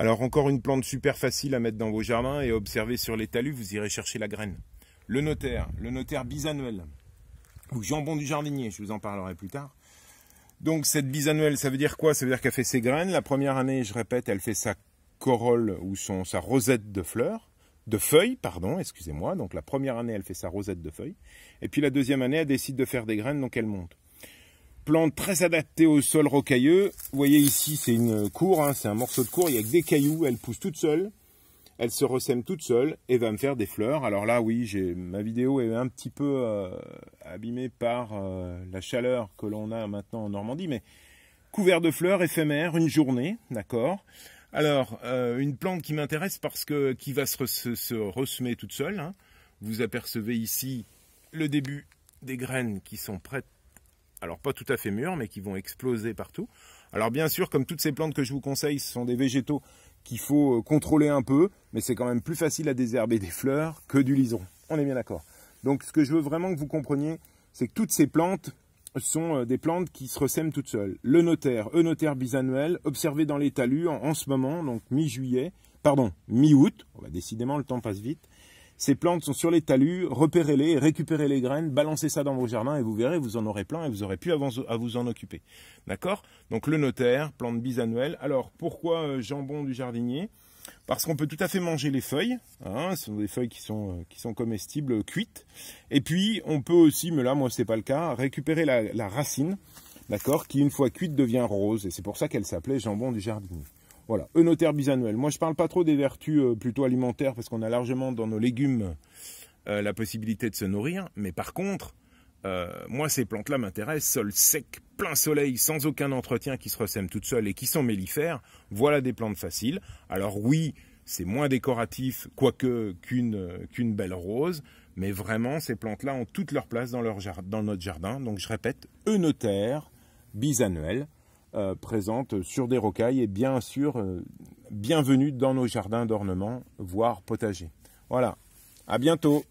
Alors encore une plante super facile à mettre dans vos jardins et observer sur les talus, vous irez chercher la graine. Le notaire, le notaire bisannuel, ou jambon du jardinier, je vous en parlerai plus tard. Donc cette bisannuelle, ça veut dire quoi Ça veut dire qu'elle fait ses graines. La première année, je répète, elle fait sa corolle ou son, sa rosette de fleurs, de feuilles, pardon, excusez-moi. Donc la première année, elle fait sa rosette de feuilles. Et puis la deuxième année, elle décide de faire des graines, donc elle monte plante très adaptée au sol rocailleux. Vous voyez ici, c'est une cour, hein, c'est un morceau de cour, il y a que des cailloux, elle pousse toute seule, elle se ressème toute seule et va me faire des fleurs. Alors là, oui, j'ai ma vidéo est un petit peu euh, abîmée par euh, la chaleur que l'on a maintenant en Normandie, mais couvert de fleurs éphémère, une journée, d'accord alors, euh, une plante qui m'intéresse parce que qui va se, ressemer toute seule. Hein. Vous apercevez ici le début des graines qui sont prêtes alors pas tout à fait mûrs, mais qui vont exploser partout. Alors bien sûr, comme toutes ces plantes que je vous conseille, ce sont des végétaux qu'il faut euh, contrôler un peu, mais c'est quand même plus facile à désherber des fleurs que du lison. On est bien d'accord. Donc ce que je veux vraiment que vous compreniez, c'est que toutes ces plantes sont euh, des plantes qui se ressèment toutes seules. Le notaire, e-notaire bisannuel, observé dans les talus en, ce moment, donc mi-juillet, pardon, mi-août, bah, décidément le temps passe vite, ces plantes sont sur les talus, repérez-les, récupérez les graines, balancez ça dans vos jardins et vous verrez, vous en aurez plein et vous aurez pu à vous en occuper. D'accord Donc le notaire, plante bisannuelle. Alors pourquoi euh, jambon du jardinier parce qu'on peut tout à fait manger les feuilles, hein, ce sont des feuilles qui sont, euh, comestibles, euh, cuites. Et puis on peut aussi, mais là moi c'est pas le cas, récupérer la, la racine, d'accord, qui une fois cuite devient rose, et c'est pour ça qu'elle s'appelait jambon du jardinier. Voilà, notaire bisannuel. Moi, je ne parle pas trop des vertus euh, plutôt alimentaires parce qu'on a largement dans nos légumes euh, la possibilité de se nourrir. Mais par contre, euh, moi, ces plantes-là m'intéressent. Sol sec, plein soleil, sans aucun entretien, qui se ressèment toute seule et qui sont mellifères. Voilà des plantes faciles. Alors oui, c'est moins décoratif, quoique qu'une belle rose. Mais vraiment, ces plantes-là ont toute leur place dans, notre jardin. Donc je répète, notaire bisannuel. Euh, présente sur des rocailles et bien sûr euh, bienvenue dans nos jardins d'ornement, voire potagers. Voilà, à bientôt